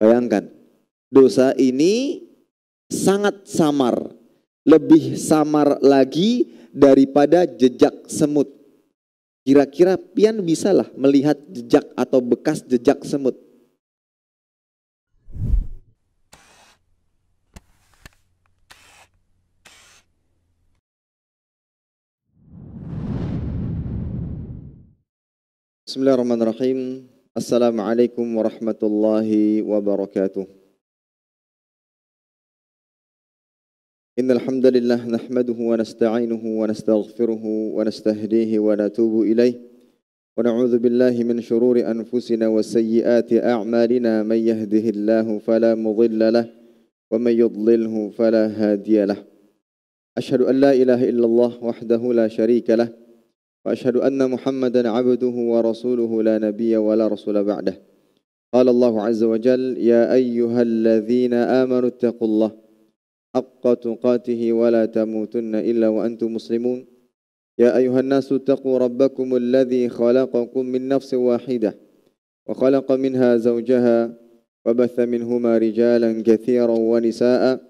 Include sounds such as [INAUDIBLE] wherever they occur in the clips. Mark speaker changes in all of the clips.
Speaker 1: Bayangkan, dosa ini sangat samar, lebih samar lagi daripada jejak semut. Kira-kira pian bisalah melihat jejak atau bekas jejak semut. Bismillahirrahmanirrahim. Assalamualaikum warahmatullahi wabarakatuh. Innal hamdalillah nahmaduhu wa nasta'inuhu wa nastaghfiruhu wa nastahdihi wa natubu ilayh wa na'udzu billahi min shururi anfusina wa sayyiati a'malina may yahdihillahu fala mudilla lah wa may yudlilhu fala hadiya lah. Ashhadu an la ilaha illallah wahdahu la sharika lah وأشهد أن محمدا عبده ورسوله لا نبي ولا رسول بعده قال الله عز وجل يا أيها الذين آمنوا اتقوا الله حق تقاته ولا تموتن إلا وأنتم مسلمون يا أيها الناس اتقوا ربكم الذي خلقكم من نفس واحدة وخلق منها زوجها وبث منهما رجالا كثيرا ونساء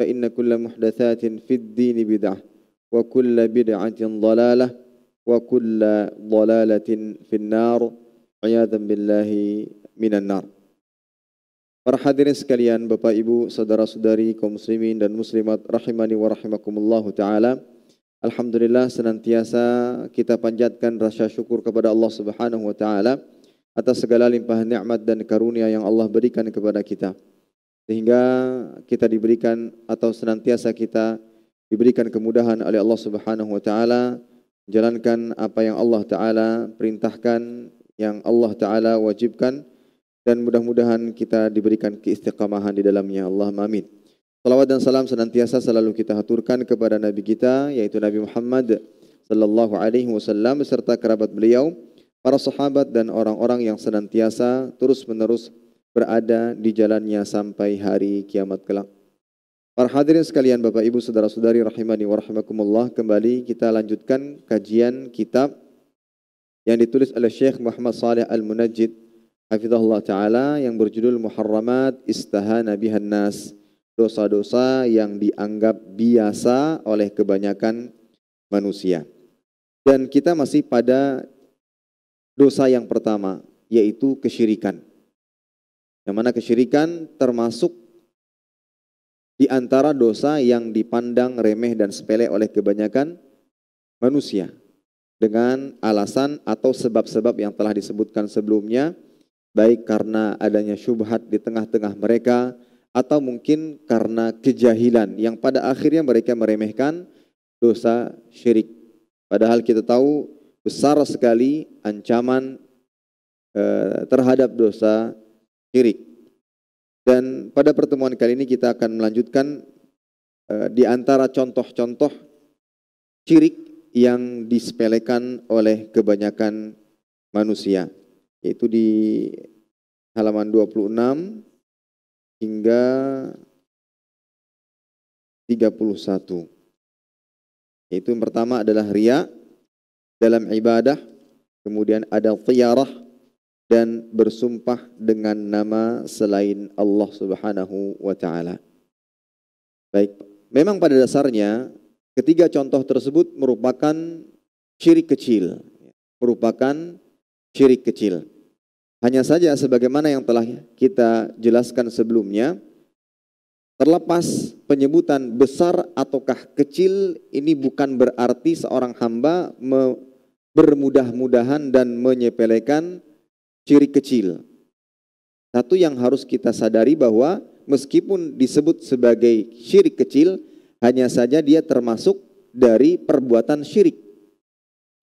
Speaker 1: fa inna kulla muhdatsatin fid dini bid'ah wa kulla bid'atin dhalalah wa kulla dhalalatin fin nar ayadan Para hadirin sekalian, Bapak Ibu, saudara-saudari kaum muslimin dan muslimat rahimani wa rahimakumullahu taala. Alhamdulillah senantiasa kita panjatkan rasa syukur kepada Allah Subhanahu wa taala atas segala limpahan nikmat dan karunia yang Allah berikan kepada kita sehingga kita diberikan atau senantiasa kita diberikan kemudahan oleh Allah Subhanahu wa taala menjalankan apa yang Allah taala perintahkan yang Allah taala wajibkan dan mudah-mudahan kita diberikan keistiqamahan di dalamnya Allah amin. Salawat dan salam senantiasa selalu kita haturkan kepada Nabi kita yaitu Nabi Muhammad sallallahu alaihi wasallam beserta kerabat beliau, para sahabat dan orang-orang yang senantiasa terus-menerus berada di jalannya sampai hari kiamat kelak. Para hadirin sekalian Bapak Ibu Saudara-saudari rahimani wa rahimakumullah, kembali kita lanjutkan kajian kitab yang ditulis oleh Syekh Muhammad Saleh Al-Munajjid hafizahullah taala yang berjudul Muharramat Istahana Bihan Nas, dosa-dosa yang dianggap biasa oleh kebanyakan manusia. Dan kita masih pada dosa yang pertama yaitu kesyirikan. Yang mana kesyirikan termasuk di antara dosa yang dipandang remeh dan sepele oleh kebanyakan manusia dengan alasan atau sebab-sebab yang telah disebutkan sebelumnya baik karena adanya syubhat di tengah-tengah mereka atau mungkin karena kejahilan yang pada akhirnya mereka meremehkan dosa syirik. Padahal kita tahu besar sekali ancaman eh, terhadap dosa syirik. Dan pada pertemuan kali ini kita akan melanjutkan e, di antara contoh-contoh syirik yang disepelekan oleh kebanyakan manusia yaitu di halaman 26 hingga 31. Yaitu yang pertama adalah ria dalam ibadah, kemudian ada tiarah dan bersumpah dengan nama selain Allah Subhanahu wa taala. Baik, memang pada dasarnya ketiga contoh tersebut merupakan syirik kecil, merupakan syirik kecil. Hanya saja sebagaimana yang telah kita jelaskan sebelumnya, Terlepas penyebutan besar ataukah kecil, ini bukan berarti seorang hamba bermudah-mudahan dan menyepelekan ciri kecil. Satu yang harus kita sadari bahwa meskipun disebut sebagai syirik kecil, hanya saja dia termasuk dari perbuatan syirik.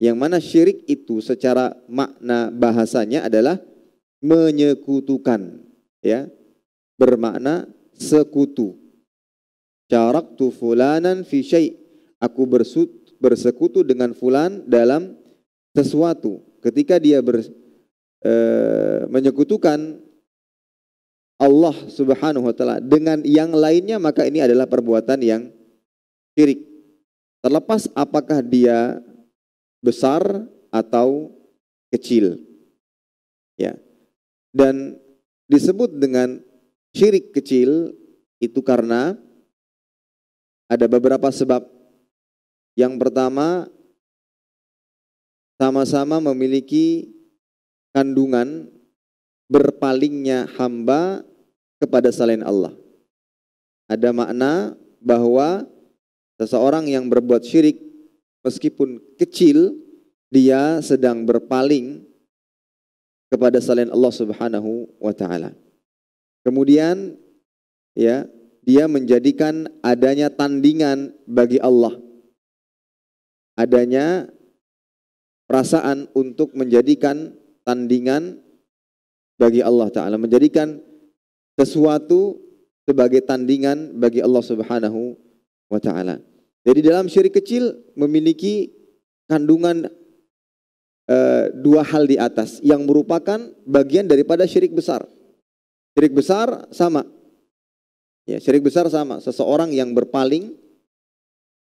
Speaker 1: Yang mana syirik itu secara makna bahasanya adalah menyekutukan, ya. Bermakna sekutu. Syaraktu fulanan fi syai. Aku bersekutu dengan fulan dalam sesuatu. Ketika dia e, menyekutukan Allah Subhanahu wa taala dengan yang lainnya maka ini adalah perbuatan yang syirik. Terlepas apakah dia besar atau kecil. Ya. Dan disebut dengan syirik kecil itu karena ada beberapa sebab. Yang pertama sama-sama memiliki kandungan berpalingnya hamba kepada selain Allah. Ada makna bahwa seseorang yang berbuat syirik meskipun kecil dia sedang berpaling kepada selain Allah Subhanahu wa taala. Kemudian ya, dia menjadikan adanya tandingan bagi Allah. Adanya perasaan untuk menjadikan tandingan bagi Allah Ta'ala. Menjadikan sesuatu sebagai tandingan bagi Allah Subhanahu wa Ta'ala. Jadi dalam syirik kecil memiliki kandungan e, dua hal di atas yang merupakan bagian daripada syirik besar. Syirik besar sama. Ya, syirik besar sama seseorang yang berpaling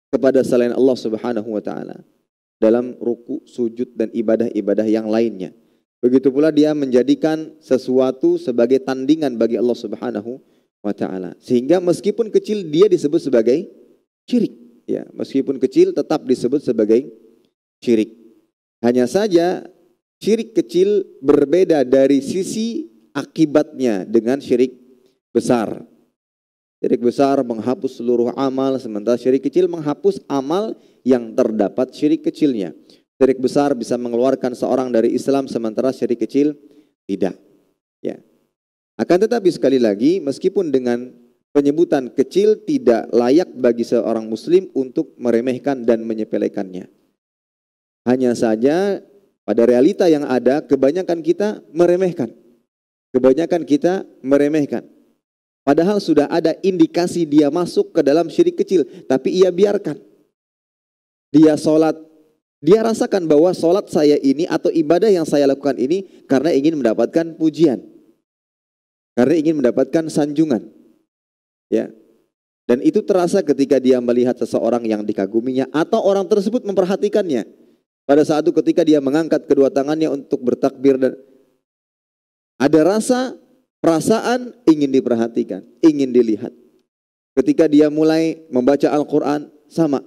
Speaker 1: kepada selain Allah Subhanahu wa taala dalam ruku, sujud dan ibadah-ibadah yang lainnya. Begitu pula dia menjadikan sesuatu sebagai tandingan bagi Allah Subhanahu wa taala. Sehingga meskipun kecil dia disebut sebagai syirik. Ya, meskipun kecil tetap disebut sebagai syirik. Hanya saja syirik kecil berbeda dari sisi akibatnya dengan syirik besar. Syirik besar menghapus seluruh amal sementara syirik kecil menghapus amal yang terdapat syirik kecilnya syirik besar bisa mengeluarkan seorang dari Islam sementara syirik kecil tidak. Ya. Akan tetapi sekali lagi meskipun dengan penyebutan kecil tidak layak bagi seorang muslim untuk meremehkan dan menyepelekannya. Hanya saja pada realita yang ada kebanyakan kita meremehkan. Kebanyakan kita meremehkan. Padahal sudah ada indikasi dia masuk ke dalam syirik kecil, tapi ia biarkan. Dia sholat dia rasakan bahwa sholat saya ini atau ibadah yang saya lakukan ini karena ingin mendapatkan pujian. Karena ingin mendapatkan sanjungan. Ya. Dan itu terasa ketika dia melihat seseorang yang dikaguminya atau orang tersebut memperhatikannya. Pada saat itu ketika dia mengangkat kedua tangannya untuk bertakbir dan ada rasa perasaan ingin diperhatikan, ingin dilihat. Ketika dia mulai membaca Al-Qur'an sama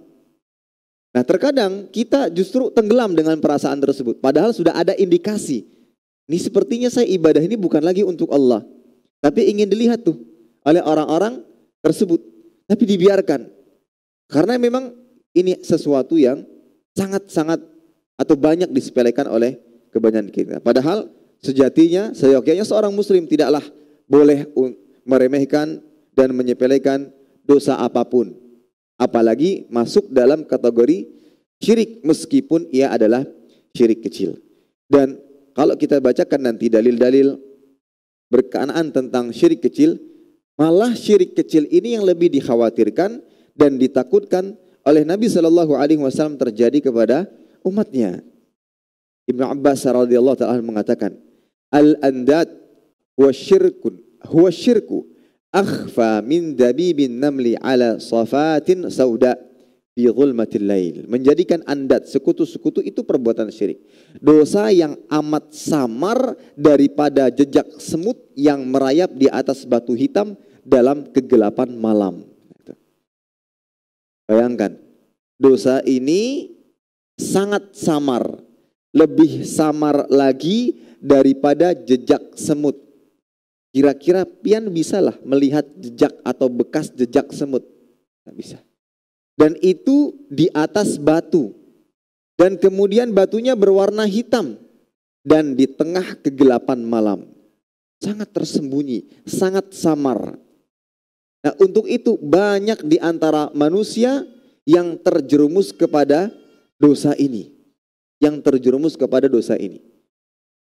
Speaker 1: Nah, terkadang kita justru tenggelam dengan perasaan tersebut, padahal sudah ada indikasi. Ini sepertinya saya ibadah ini bukan lagi untuk Allah, tapi ingin dilihat tuh oleh orang-orang tersebut, tapi dibiarkan karena memang ini sesuatu yang sangat-sangat atau banyak disepelekan oleh kebanyakan kita. Padahal sejatinya, seyogyanya seorang muslim tidaklah boleh meremehkan dan menyepelekan dosa apapun apalagi masuk dalam kategori syirik meskipun ia adalah syirik kecil. Dan kalau kita bacakan nanti dalil-dalil berkenaan tentang syirik kecil, malah syirik kecil ini yang lebih dikhawatirkan dan ditakutkan oleh Nabi Shallallahu Alaihi Wasallam terjadi kepada umatnya. Ibnu Abbas radhiyallahu taala mengatakan, al andad wa syirkun huwa syirku akhfa min dabibin namli ala safatin sauda fi zulmatil lail. Menjadikan andat sekutu-sekutu itu perbuatan syirik. Dosa yang amat samar daripada jejak semut yang merayap di atas batu hitam dalam kegelapan malam. Bayangkan, dosa ini sangat samar, lebih samar lagi daripada jejak semut Kira-kira pian bisalah melihat jejak atau bekas jejak semut. Tidak bisa. Dan itu di atas batu. Dan kemudian batunya berwarna hitam. Dan di tengah kegelapan malam. Sangat tersembunyi, sangat samar. Nah untuk itu banyak di antara manusia yang terjerumus kepada dosa ini. Yang terjerumus kepada dosa ini.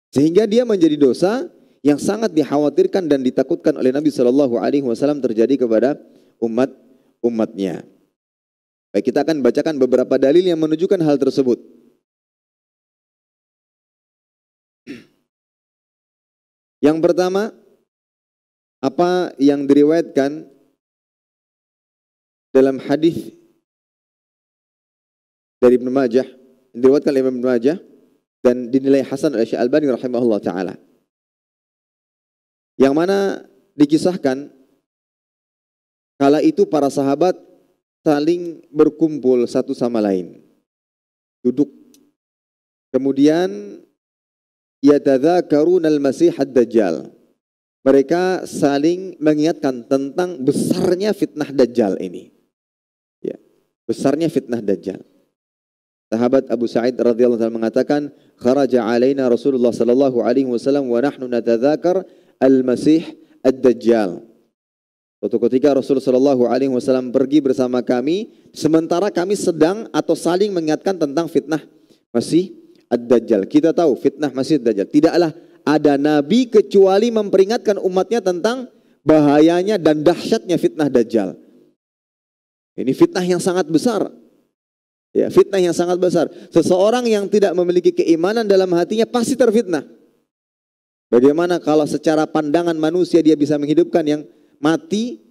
Speaker 1: Sehingga dia menjadi dosa yang sangat dikhawatirkan dan ditakutkan oleh Nabi Shallallahu Alaihi Wasallam terjadi kepada umat umatnya. Baik kita akan bacakan beberapa dalil yang menunjukkan hal tersebut. [CLEARS THROAT] Yang pertama, apa yang diriwayatkan dalam hadis dari Ibnu Majah, diriwayatkan oleh Ibnu Majah dan dinilai hasan oleh Syekh Albani rahimahullah taala. Yang mana dikisahkan kala itu para sahabat saling berkumpul satu sama lain. Duduk. Kemudian yatadzakarunal masih ad-dajjal. Mereka saling mengingatkan tentang besarnya fitnah dajjal ini. Ya, besarnya fitnah dajjal. Sahabat Abu Sa'id radhiyallahu anhu mengatakan, "Kharaja alaina Rasulullah sallallahu alaihi wasallam wa nahnu natadzakar Al-Masih Ad-Dajjal. Suatu ketika Rasulullah Shallallahu Alaihi Wasallam pergi bersama kami, sementara kami sedang atau saling mengingatkan tentang fitnah Masih Ad-Dajjal. Kita tahu fitnah Masih Ad-Dajjal. Tidaklah ada nabi kecuali memperingatkan umatnya tentang bahayanya dan dahsyatnya fitnah Dajjal. Ini fitnah yang sangat besar. Ya, fitnah yang sangat besar. Seseorang yang tidak memiliki keimanan dalam hatinya pasti terfitnah. Bagaimana kalau secara pandangan manusia dia bisa menghidupkan yang mati,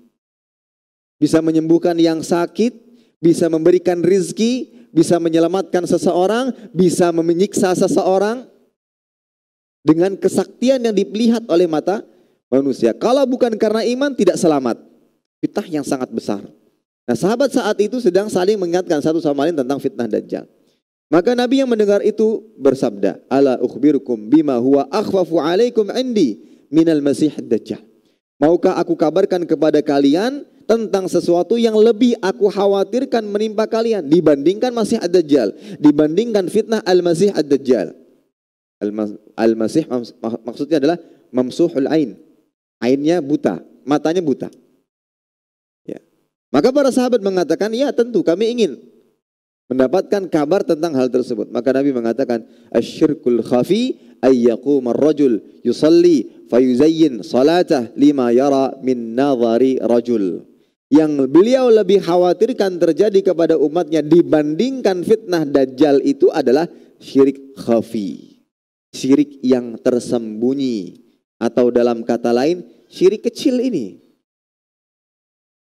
Speaker 1: bisa menyembuhkan yang sakit, bisa memberikan rizki, bisa menyelamatkan seseorang, bisa menyiksa seseorang dengan kesaktian yang dilihat oleh mata manusia. Kalau bukan karena iman tidak selamat. Fitnah yang sangat besar. Nah sahabat saat itu sedang saling mengingatkan satu sama lain tentang fitnah Dajjal. Maka Nabi yang mendengar itu bersabda, "Ala ukhbirukum bima huwa akhfafu alaikum indi minal masih dajjal." Maukah aku kabarkan kepada kalian tentang sesuatu yang lebih aku khawatirkan menimpa kalian dibandingkan Masih Ad-Dajjal, dibandingkan fitnah Al-Masih Ad-Dajjal. Al-Masih maksudnya adalah mamsuhul ain. Ainnya buta, matanya buta. Ya. Maka para sahabat mengatakan, "Ya, tentu kami ingin mendapatkan kabar tentang hal tersebut. Maka Nabi mengatakan asyirkul khafi ayyaqum rajul yusalli fayuzayyin salatah lima yara min nadhari rajul. Yang beliau lebih khawatirkan terjadi kepada umatnya dibandingkan fitnah dajjal itu adalah syirik khafi. Syirik yang tersembunyi atau dalam kata lain syirik kecil ini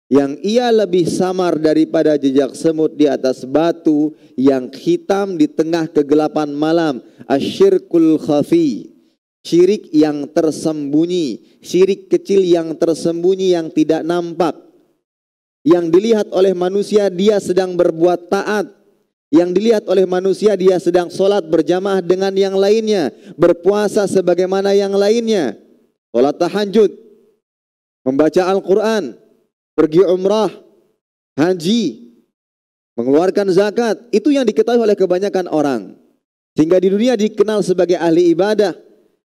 Speaker 1: yang ia lebih samar daripada jejak semut di atas batu yang hitam di tengah kegelapan malam asyirkul khafi syirik yang tersembunyi syirik kecil yang tersembunyi yang tidak nampak yang dilihat oleh manusia dia sedang berbuat taat yang dilihat oleh manusia dia sedang sholat berjamaah dengan yang lainnya berpuasa sebagaimana yang lainnya sholat tahajud membaca Al-Quran pergi umrah, haji, mengeluarkan zakat. Itu yang diketahui oleh kebanyakan orang. sehingga di dunia dikenal sebagai ahli ibadah.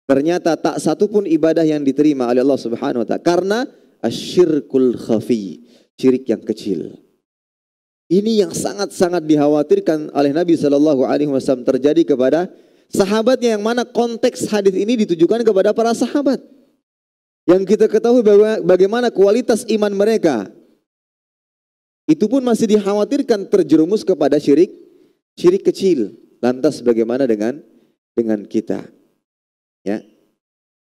Speaker 1: Ternyata tak satu pun ibadah yang diterima oleh Allah Subhanahu wa taala karena asyirkul khafi, syirik yang kecil. Ini yang sangat-sangat dikhawatirkan oleh Nabi Shallallahu Alaihi Wasallam terjadi kepada sahabatnya yang mana konteks hadis ini ditujukan kepada para sahabat yang kita ketahui bahwa bagaimana kualitas iman mereka. Itu pun masih dikhawatirkan terjerumus kepada syirik, syirik kecil. Lantas bagaimana dengan dengan kita? Ya.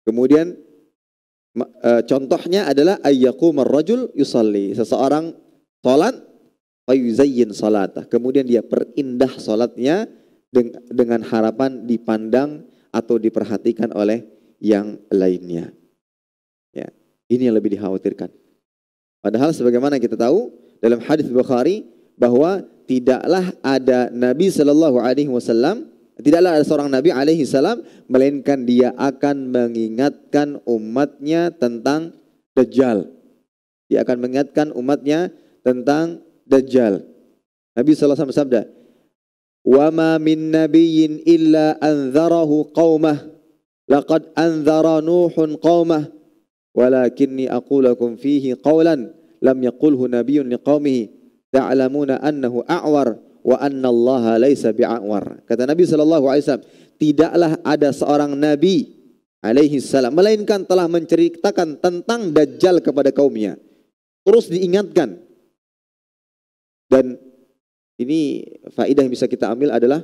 Speaker 1: Kemudian e, contohnya adalah ayyaku marrajul yusalli. Seseorang salat fayuzayyin salatah. Kemudian dia perindah salatnya dengan harapan dipandang atau diperhatikan oleh yang lainnya. Ya, ini yang lebih dikhawatirkan. Padahal sebagaimana kita tahu dalam hadis Bukhari bahwa tidaklah ada Nabi Shallallahu Alaihi Wasallam tidaklah ada seorang Nabi alaihi salam melainkan dia akan mengingatkan umatnya tentang Dajjal. Dia akan mengingatkan umatnya tentang Dajjal. Nabi SAW bersabda, "Wa ma min nabiyyin illa anzarahu qaumah laqad anzara Nuhun qaumah walakinni aqulakum fihi qawlan lam yaqulhu nabiyun liqaumihi ta'lamuna annahu a'war wa anna Allah laisa bi'awar. Kata Nabi sallallahu alaihi wasallam, tidaklah ada seorang nabi alaihi salam melainkan telah menceritakan tentang dajjal kepada kaumnya. Terus diingatkan. Dan ini faedah yang bisa kita ambil adalah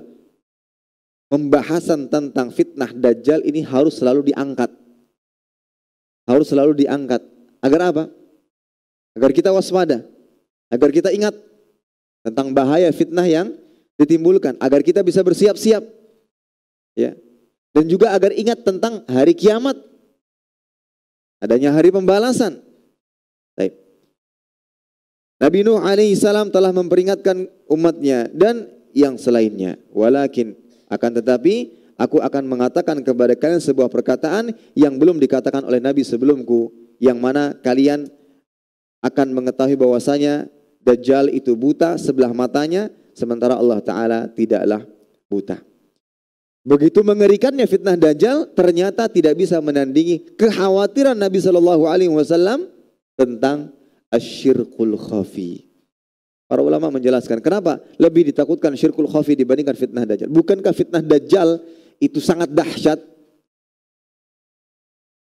Speaker 1: pembahasan tentang fitnah dajjal ini harus selalu diangkat harus selalu diangkat. Agar apa? Agar kita waspada, agar kita ingat tentang bahaya fitnah yang ditimbulkan, agar kita bisa bersiap-siap. Ya. Dan juga agar ingat tentang hari kiamat. Adanya hari pembalasan. Baik. Nabi Nuh alaihi salam telah memperingatkan umatnya dan yang selainnya. Walakin akan tetapi Aku akan mengatakan kepada kalian sebuah perkataan yang belum dikatakan oleh Nabi sebelumku, yang mana kalian akan mengetahui bahwasanya Dajjal itu buta sebelah matanya, sementara Allah Ta'ala tidaklah buta. Begitu mengerikannya fitnah Dajjal, ternyata tidak bisa menandingi kekhawatiran Nabi Shallallahu Alaihi Wasallam tentang asyirkul khafi. Para ulama menjelaskan kenapa lebih ditakutkan syirkul khafi dibandingkan fitnah dajjal. Bukankah fitnah dajjal itu sangat dahsyat.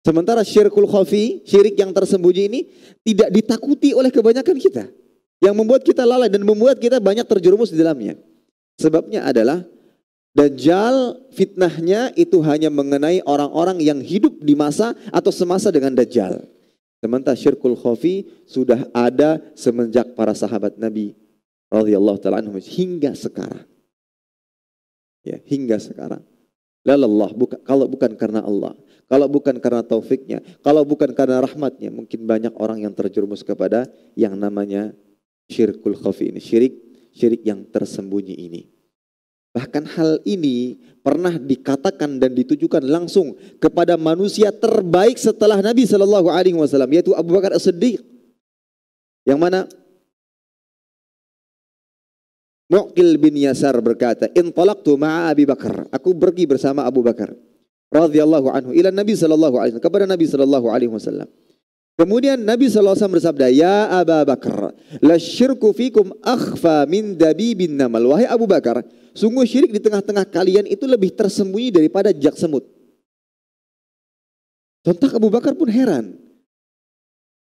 Speaker 1: Sementara syirkul khafi, syirik yang tersembunyi ini tidak ditakuti oleh kebanyakan kita. Yang membuat kita lalai dan membuat kita banyak terjerumus di dalamnya. Sebabnya adalah Dajjal fitnahnya itu hanya mengenai orang-orang yang hidup di masa atau semasa dengan Dajjal. Sementara syirkul khafi sudah ada semenjak para sahabat Nabi radhiyallahu taala hingga sekarang. Ya, hingga sekarang. Lalallah, bukan, kalau bukan karena Allah, kalau bukan karena taufiknya, kalau bukan karena rahmatnya, mungkin banyak orang yang terjerumus kepada yang namanya syirkul khafi ini, syirik, syirik yang tersembunyi ini. Bahkan hal ini pernah dikatakan dan ditujukan langsung kepada manusia terbaik setelah Nabi Shallallahu Alaihi Wasallam yaitu Abu Bakar As Siddiq. Yang mana Mu'qil bin Yasar berkata, "Intalaqtu ma'a Abi Bakar." Aku pergi bersama Abu Bakar radhiyallahu anhu ila Nabi sallallahu alaihi wasallam kepada Nabi sallallahu alaihi wasallam. Kemudian Nabi sallallahu alaihi wasallam bersabda, "Ya Abu Bakar, la syirku fikum akhfa min dabibin namal." Wahai Abu Bakar, sungguh syirik di tengah-tengah kalian itu lebih tersembunyi daripada jak semut. Sontak Abu Bakar pun heran.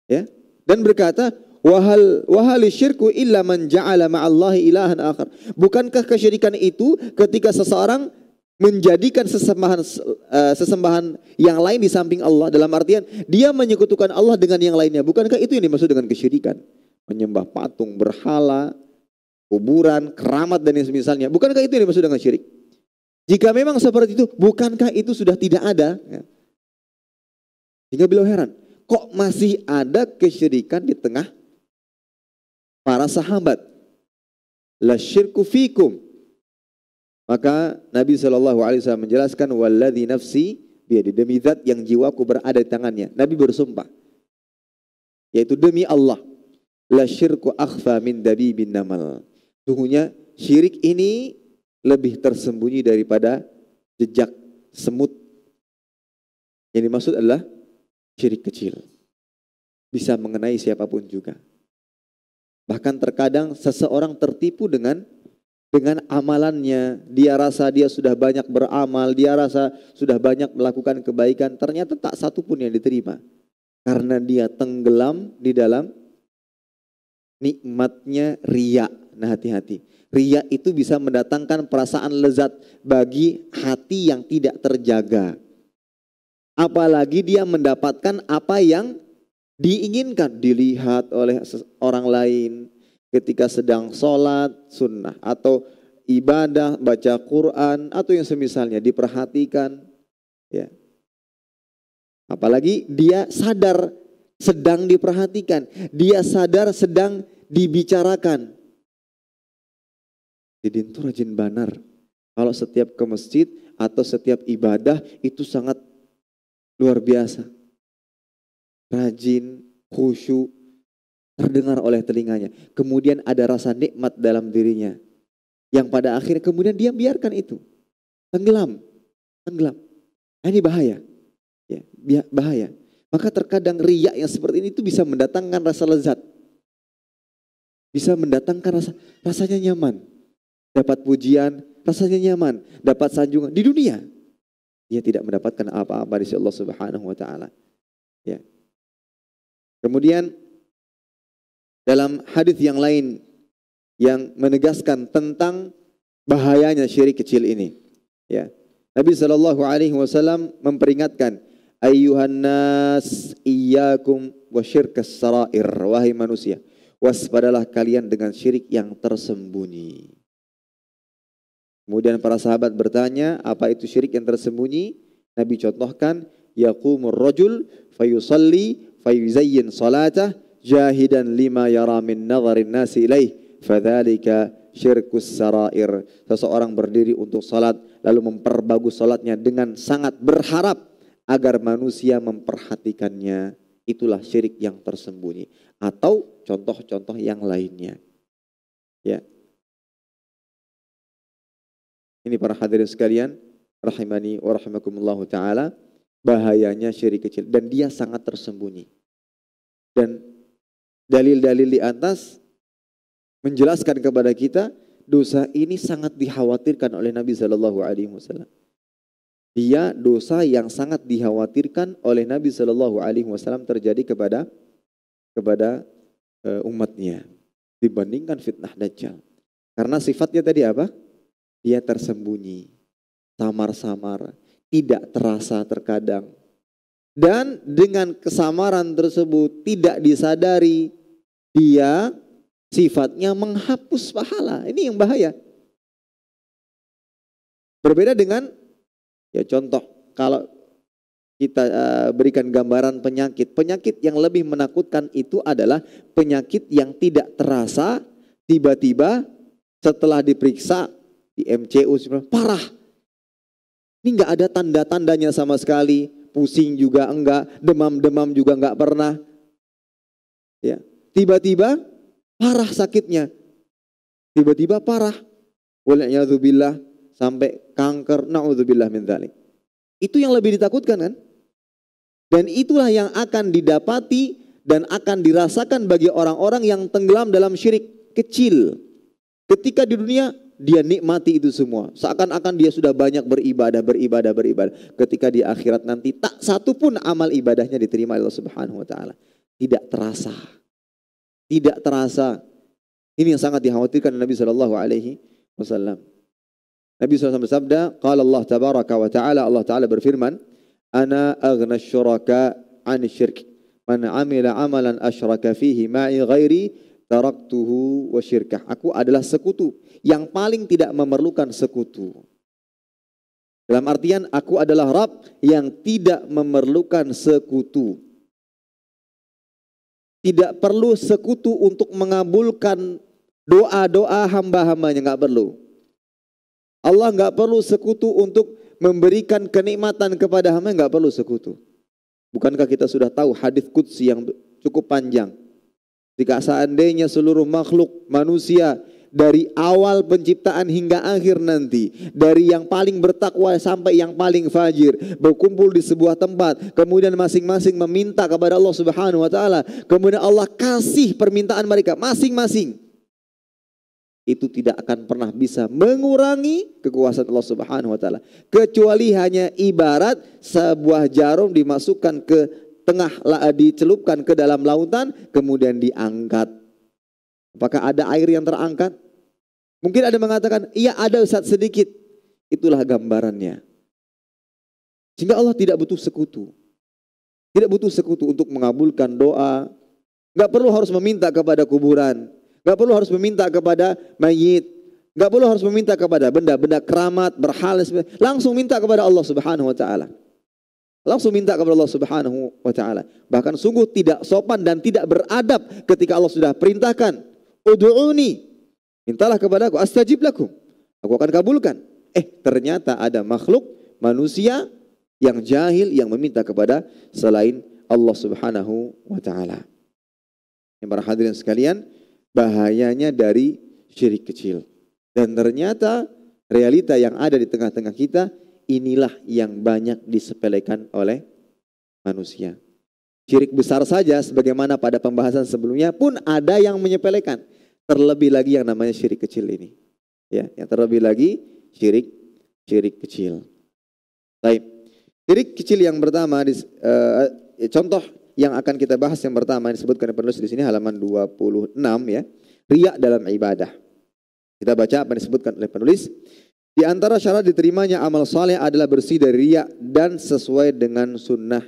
Speaker 1: Ya, dan berkata, Wahal wahali syirku illa man ja'ala ma'allahi ilahan akhar. Bukankah kesyirikan itu ketika seseorang menjadikan sesembahan eh, sesembahan yang lain di samping Allah dalam artian dia menyekutukan Allah dengan yang lainnya. Bukankah itu yang dimaksud dengan kesyirikan? Menyembah patung, berhala, kuburan, keramat dan yang semisalnya. Bukankah itu yang dimaksud dengan syirik? Jika memang seperti itu, bukankah itu sudah tidak ada? Ya. hingga beliau heran, kok masih ada kesyirikan di tengah para sahabat. La syirku fikum. Maka Nabi Shallallahu Alaihi Wasallam menjelaskan Walladhi nafsi biadi demi zat yang jiwaku berada di tangannya. Nabi bersumpah, yaitu demi Allah. La syirku akhfa min dabi bin namal. Sungguhnya syirik ini lebih tersembunyi daripada jejak semut. Yang dimaksud adalah syirik kecil. Bisa mengenai siapapun juga. Bahkan terkadang seseorang tertipu dengan dengan amalannya. Dia rasa dia sudah banyak beramal, dia rasa sudah banyak melakukan kebaikan, ternyata tak satu pun yang diterima. Karena dia tenggelam di dalam nikmatnya ria. Nah hati-hati. Ria itu bisa mendatangkan perasaan lezat bagi hati yang tidak terjaga. Apalagi dia mendapatkan apa yang diinginkan dilihat oleh orang lain ketika sedang sholat sunnah atau ibadah, baca Quran atau yang semisalnya diperhatikan ya. Apalagi dia sadar sedang diperhatikan, dia sadar sedang dibicarakan. Jadi itu rajin banar. Kalau setiap ke masjid atau setiap ibadah itu sangat luar biasa rajin, khusyuk, terdengar oleh telinganya. Kemudian ada rasa nikmat dalam dirinya. Yang pada akhirnya kemudian dia biarkan itu. Tenggelam. Tenggelam. Nah, ini bahaya. Ya, bahaya. Maka terkadang riak yang seperti ini itu bisa mendatangkan rasa lezat. Bisa mendatangkan rasa rasanya nyaman. Dapat pujian, rasanya nyaman. Dapat sanjungan di dunia. Dia tidak mendapatkan apa-apa dari Allah Subhanahu wa taala. Ya, Kemudian dalam hadis yang lain yang menegaskan tentang bahayanya syirik kecil ini. Ya. Nabi saw Alaihi Wasallam memperingatkan, ayyuhan nas iyyakum wasyirkas sarair wahai manusia waspadalah kalian dengan syirik yang tersembunyi kemudian para sahabat bertanya apa itu syirik yang tersembunyi nabi contohkan yaqumur rajul fayusalli fayuzayyin salatah jahidan lima yara min nazarin nasi ilaih fadhalika syirkus sarair seseorang berdiri untuk salat lalu memperbagus salatnya dengan sangat berharap agar manusia memperhatikannya itulah syirik yang tersembunyi atau contoh-contoh yang lainnya ya ini para hadirin sekalian rahimani wa rahimakumullahu taala bahayanya syirik kecil dan dia sangat tersembunyi. Dan dalil-dalil di atas menjelaskan kepada kita dosa ini sangat dikhawatirkan oleh Nabi Shallallahu Alaihi Wasallam. Dia dosa yang sangat dikhawatirkan oleh Nabi Shallallahu Alaihi Wasallam terjadi kepada kepada eh, umatnya dibandingkan fitnah dajjal. Karena sifatnya tadi apa? Dia tersembunyi, samar-samar, tidak terasa terkadang. Dan dengan kesamaran tersebut tidak disadari, dia sifatnya menghapus pahala. Ini yang bahaya. Berbeda dengan ya contoh kalau kita eh, berikan gambaran penyakit. Penyakit yang lebih menakutkan itu adalah penyakit yang tidak terasa tiba-tiba setelah diperiksa di MCU parah ini nggak ada tanda-tandanya sama sekali. Pusing juga enggak, demam-demam juga enggak pernah. Ya, tiba-tiba parah sakitnya. Tiba-tiba parah. Waliyadzubillah sampai kanker. Nauzubillah min dzalik. Itu yang lebih ditakutkan kan? Dan itulah yang akan didapati dan akan dirasakan bagi orang-orang yang tenggelam dalam syirik kecil. Ketika di dunia dia nikmati itu semua. Seakan-akan dia sudah banyak beribadah, beribadah, beribadah. Ketika di akhirat nanti tak satu pun amal ibadahnya diterima Allah Subhanahu wa taala. Tidak terasa. Tidak terasa. Ini yang sangat dikhawatirkan Nabi Shallallahu alaihi wasallam. Nabi SAW bersabda, "Qala Allah tabaraka wa taala, Allah taala berfirman, "Ana aghna syuraka 'an syirk. Man 'amila 'amalan asyraka fihi ma'i ghairi taraktuhu wa syirkah. Aku adalah sekutu yang paling tidak memerlukan sekutu. Dalam artian aku adalah Rab yang tidak memerlukan sekutu. Tidak perlu sekutu untuk mengabulkan doa-doa hamba-hambanya, nggak perlu. Allah nggak perlu sekutu untuk memberikan kenikmatan kepada hamba, nggak perlu sekutu. Bukankah kita sudah tahu hadis Qudsi yang cukup panjang jika seandainya seluruh makhluk manusia dari awal penciptaan hingga akhir nanti, dari yang paling bertakwa sampai yang paling fajir, berkumpul di sebuah tempat, kemudian masing-masing meminta kepada Allah Subhanahu wa taala, kemudian Allah kasih permintaan mereka masing-masing. Itu tidak akan pernah bisa mengurangi kekuasaan Allah Subhanahu wa taala, kecuali hanya ibarat sebuah jarum dimasukkan ke tengah dicelupkan ke dalam lautan kemudian diangkat. Apakah ada air yang terangkat? Mungkin ada mengatakan, iya ada Ustaz sedikit. Itulah gambarannya. Sehingga Allah tidak butuh sekutu. Tidak butuh sekutu untuk mengabulkan doa. Gak perlu harus meminta kepada kuburan. Gak perlu harus meminta kepada mayit. Gak perlu harus meminta kepada benda-benda keramat, berhala. Langsung minta kepada Allah subhanahu wa ta'ala. Langsung minta kepada Allah Subhanahu wa taala. Bahkan sungguh tidak sopan dan tidak beradab ketika Allah sudah perintahkan, "Ud'uni." Mintalah kepada aku, astajib lakum. Aku akan kabulkan. Eh, ternyata ada makhluk manusia yang jahil yang meminta kepada selain Allah Subhanahu wa taala. Yang para hadirin sekalian, bahayanya dari syirik kecil. Dan ternyata realita yang ada di tengah-tengah kita inilah yang banyak disepelekan oleh manusia. Syirik besar saja sebagaimana pada pembahasan sebelumnya pun ada yang menyepelekan. Terlebih lagi yang namanya syirik kecil ini. Ya, yang terlebih lagi syirik syirik kecil. Baik. Syirik kecil yang pertama di, uh, eh, contoh yang akan kita bahas yang pertama yang disebutkan penulis di sini halaman 26 ya. Riak dalam ibadah. Kita baca apa disebutkan oleh penulis. Di antara syarat diterimanya amal saleh adalah bersih dari riya dan sesuai dengan sunnah.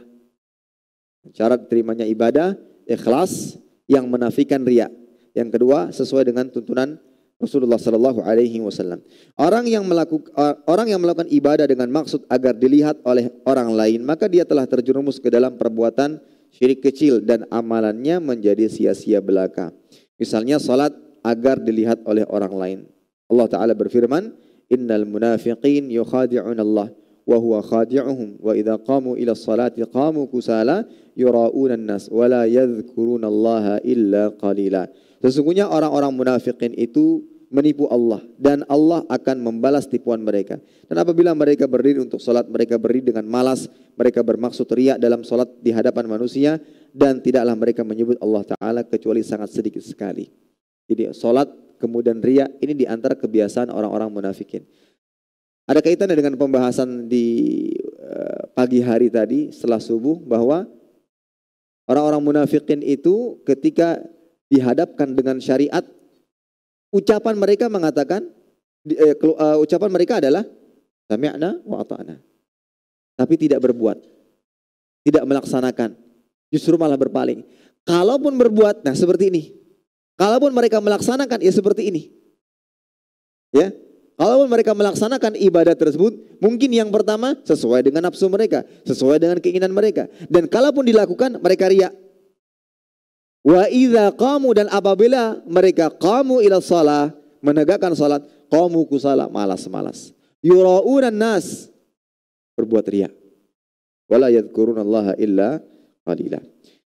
Speaker 1: Syarat diterimanya ibadah, ikhlas yang menafikan riya. Yang kedua, sesuai dengan tuntunan Rasulullah Shallallahu Alaihi Wasallam. Orang yang melakukan orang yang melakukan ibadah dengan maksud agar dilihat oleh orang lain, maka dia telah terjerumus ke dalam perbuatan syirik kecil dan amalannya menjadi sia-sia belaka. Misalnya salat agar dilihat oleh orang lain. Allah Ta'ala berfirman, innal munafiqin yukhadi'un Allah wa huwa khadi'uhum wa idza qamu ila salati qamu kusala yura'una nas wa la yadhkurun Allah illa qalila. Sesungguhnya orang-orang munafikin itu menipu Allah dan Allah akan membalas tipuan mereka. Dan apabila mereka berdiri untuk salat, mereka berdiri dengan malas, mereka bermaksud riak dalam salat di hadapan manusia dan tidaklah mereka menyebut Allah taala kecuali sangat sedikit sekali. Jadi salat kemudian ria, ini diantara kebiasaan orang-orang munafikin. Ada kaitannya dengan pembahasan di eh, pagi hari tadi setelah subuh bahwa orang-orang munafikin itu ketika dihadapkan dengan syariat ucapan mereka mengatakan uh, ucapan mereka adalah sami'na wa ata'na. Tapi tidak berbuat. Tidak melaksanakan. Justru malah berpaling. Kalaupun berbuat, nah seperti ini. Kalaupun mereka melaksanakan ya seperti ini. Ya, Kalaupun mereka melaksanakan ibadah tersebut, mungkin yang pertama sesuai dengan nafsu mereka, sesuai dengan keinginan mereka. Dan kalaupun dilakukan, mereka riak. Wa idza qamu dan apabila mereka qamu ila shalah, menegakkan salat, qamu kusala malas-malas. Yurauna nas berbuat riak. Wala yadhkurunallaha illa qalila.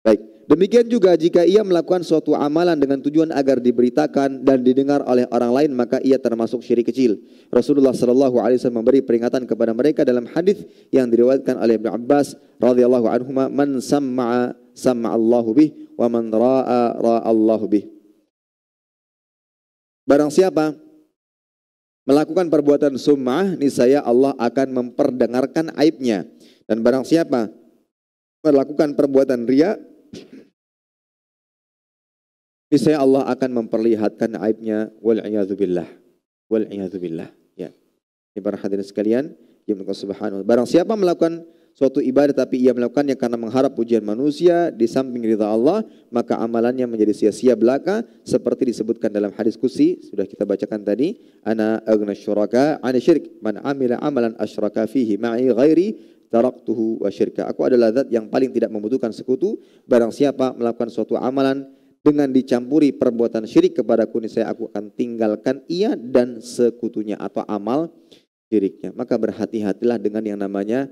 Speaker 1: Baik. Demikian juga jika ia melakukan suatu amalan dengan tujuan agar diberitakan dan didengar oleh orang lain maka ia termasuk syirik kecil. Rasulullah Shallallahu alaihi wasallam memberi peringatan kepada mereka dalam hadis yang diriwayatkan oleh Ibnu Abbas radhiyallahu anhuma man sam'a sam'a Allahu bih wa man ra'a ra'a Allahu bih. Barang siapa melakukan perbuatan sum'ah niscaya Allah akan memperdengarkan aibnya dan barang siapa melakukan perbuatan riya Niscaya Allah akan memperlihatkan aibnya wal billah. Wal billah. Ya. Ini para hadirin sekalian, Ibnu ya Subhanahu. Barang siapa melakukan suatu ibadah tapi ia melakukannya karena mengharap pujian manusia di samping ridha Allah, maka amalannya menjadi sia-sia belaka seperti disebutkan dalam hadis kursi sudah kita bacakan tadi, ana aghna syuraka ana syirk man amila amalan asyraka fihi ma'i ghairi taraktuhu wa syirka. Aku adalah zat yang paling tidak membutuhkan sekutu. Barang siapa melakukan suatu amalan dengan dicampuri perbuatan syirik kepadaku saya aku akan tinggalkan ia dan sekutunya atau amal syiriknya. Maka berhati-hatilah dengan yang namanya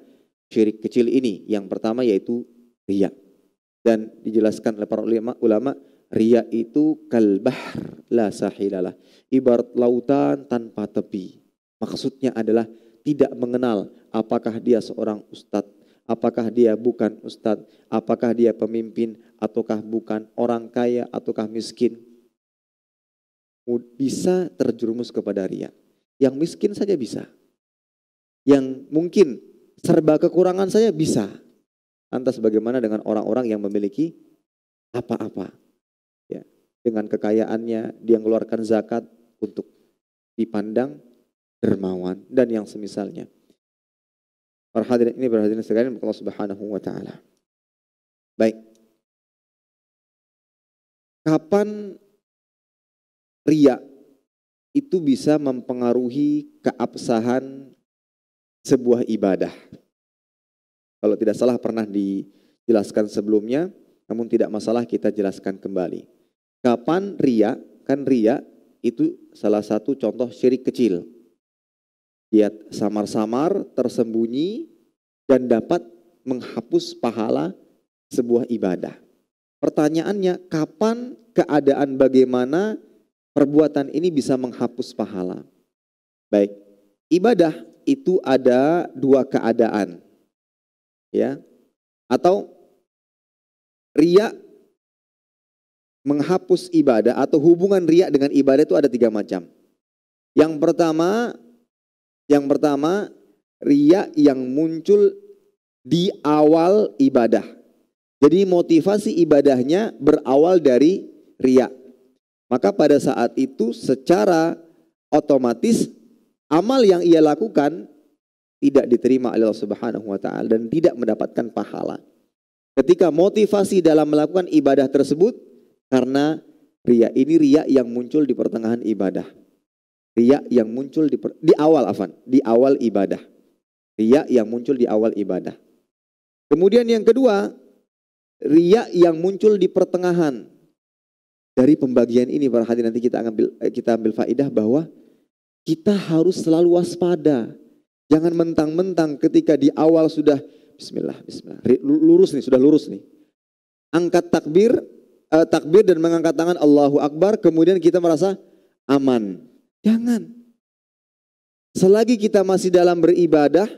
Speaker 1: syirik kecil ini. Yang pertama yaitu riya. Dan dijelaskan oleh para ulama, ulama riya itu kalbahr la sahilalah. Ibarat lautan tanpa tepi. Maksudnya adalah tidak mengenal apakah dia seorang ustadz, apakah dia bukan ustadz, apakah dia pemimpin, ataukah bukan, orang kaya ataukah miskin, bisa terjerumus kepada ria. Yang miskin saja bisa. Yang mungkin serba kekurangan saja bisa. Antas bagaimana dengan orang-orang yang memiliki apa-apa. Ya, dengan kekayaannya dia mengeluarkan zakat untuk dipandang dermawan dan yang semisalnya. Perhatian ini perhatian sekalian Allah Subhanahu wa taala. Baik kapan ria itu bisa mempengaruhi keabsahan sebuah ibadah. Kalau tidak salah pernah dijelaskan sebelumnya, namun tidak masalah kita jelaskan kembali. Kapan ria, kan ria itu salah satu contoh syirik kecil. Dia samar-samar, tersembunyi, dan dapat menghapus pahala sebuah ibadah. Pertanyaannya, kapan keadaan bagaimana perbuatan ini bisa menghapus pahala? Baik, ibadah itu ada dua keadaan. Ya. Atau riak menghapus ibadah atau hubungan riak dengan ibadah itu ada tiga macam. Yang pertama, yang pertama riak yang muncul di awal ibadah jadi motivasi ibadahnya berawal dari riak. Maka pada saat itu secara otomatis amal yang ia lakukan tidak diterima oleh Allah Subhanahu wa taala dan tidak mendapatkan pahala. Ketika motivasi dalam melakukan ibadah tersebut karena riak ini riak yang muncul di pertengahan ibadah. Riak yang muncul di, di awal afan, di awal ibadah. Riak yang muncul di awal ibadah. Kemudian yang kedua, Ria yang muncul di pertengahan. Dari pembagian ini para hadir nanti kita ambil eh, kita ambil faidah bahwa kita harus selalu waspada. Jangan mentang-mentang ketika di awal sudah bismillah bismillah lurus nih sudah lurus nih. Angkat takbir eh, takbir dan mengangkat tangan Allahu Akbar kemudian kita merasa aman. Jangan. Selagi kita masih dalam beribadah,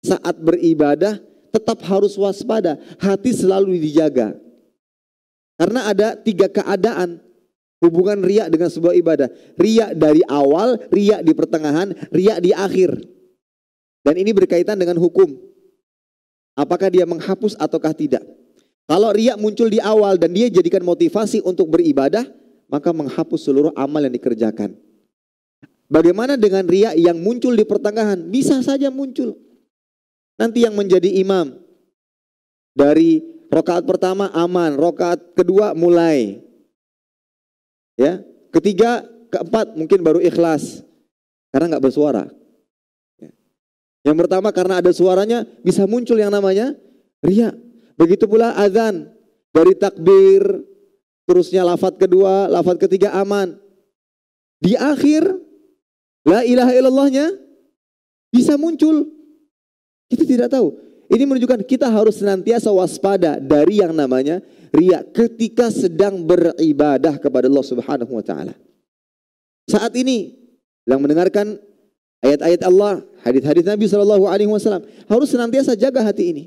Speaker 1: saat beribadah tetap harus waspada, hati selalu dijaga. Karena ada tiga keadaan hubungan riak dengan sebuah ibadah. Riak dari awal, riak di pertengahan, riak di akhir. Dan ini berkaitan dengan hukum. Apakah dia menghapus ataukah tidak. Kalau riak muncul di awal dan dia jadikan motivasi untuk beribadah, maka menghapus seluruh amal yang dikerjakan. Bagaimana dengan riak yang muncul di pertengahan? Bisa saja muncul. Nanti yang menjadi imam dari rokaat pertama aman, rokaat kedua mulai. Ya, ketiga, keempat mungkin baru ikhlas karena nggak bersuara. Ya. Yang pertama karena ada suaranya bisa muncul yang namanya ria. Begitu pula azan dari takbir, terusnya lafat kedua, lafat ketiga aman. Di akhir la ilaha illallahnya bisa muncul kita tidak tahu. Ini menunjukkan kita harus senantiasa waspada dari yang namanya ria ketika sedang beribadah kepada Allah Subhanahu wa taala. Saat ini yang mendengarkan ayat-ayat Allah, hadis-hadis Nabi Shallallahu alaihi wasallam harus senantiasa jaga hati ini.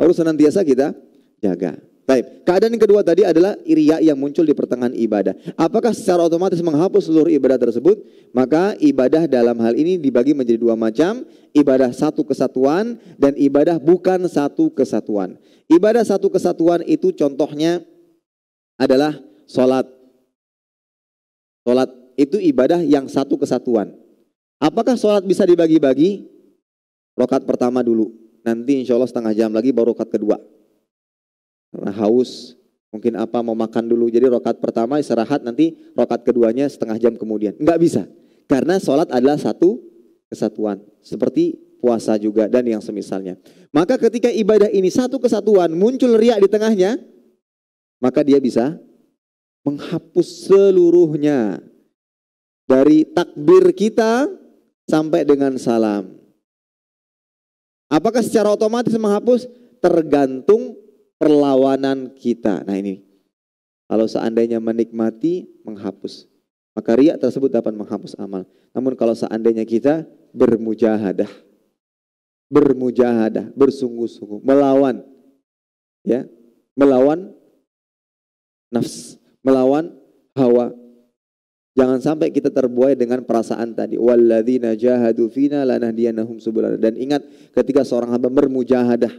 Speaker 1: Harus senantiasa kita jaga. Baik, keadaan yang kedua tadi adalah iria yang muncul di pertengahan ibadah. Apakah secara otomatis menghapus seluruh ibadah tersebut? Maka ibadah dalam hal ini dibagi menjadi dua macam, ibadah satu kesatuan dan ibadah bukan satu kesatuan. Ibadah satu kesatuan itu contohnya adalah sholat. Sholat itu ibadah yang satu kesatuan. Apakah sholat bisa dibagi-bagi? Rokat pertama dulu, nanti insya Allah setengah jam lagi baru rokat kedua Eh, haus, mungkin apa mau makan dulu. Jadi rokat pertama istirahat, nanti rokat keduanya setengah jam kemudian. Enggak bisa. Karena sholat adalah satu kesatuan. Seperti puasa juga dan yang semisalnya. Maka ketika ibadah ini satu kesatuan muncul riak di tengahnya, maka dia bisa menghapus seluruhnya. Dari takbir kita sampai dengan salam. Apakah secara otomatis menghapus? Tergantung perlawanan kita. Nah ini, kalau seandainya menikmati, menghapus. Maka riak tersebut dapat menghapus amal. Namun kalau seandainya kita bermujahadah, bermujahadah, bersungguh-sungguh, melawan, ya, melawan nafs, melawan hawa. Jangan sampai kita terbuai dengan perasaan tadi. Walladzina jahadu fina lanahdiyanahum subulana. Dan ingat ketika seorang hamba bermujahadah,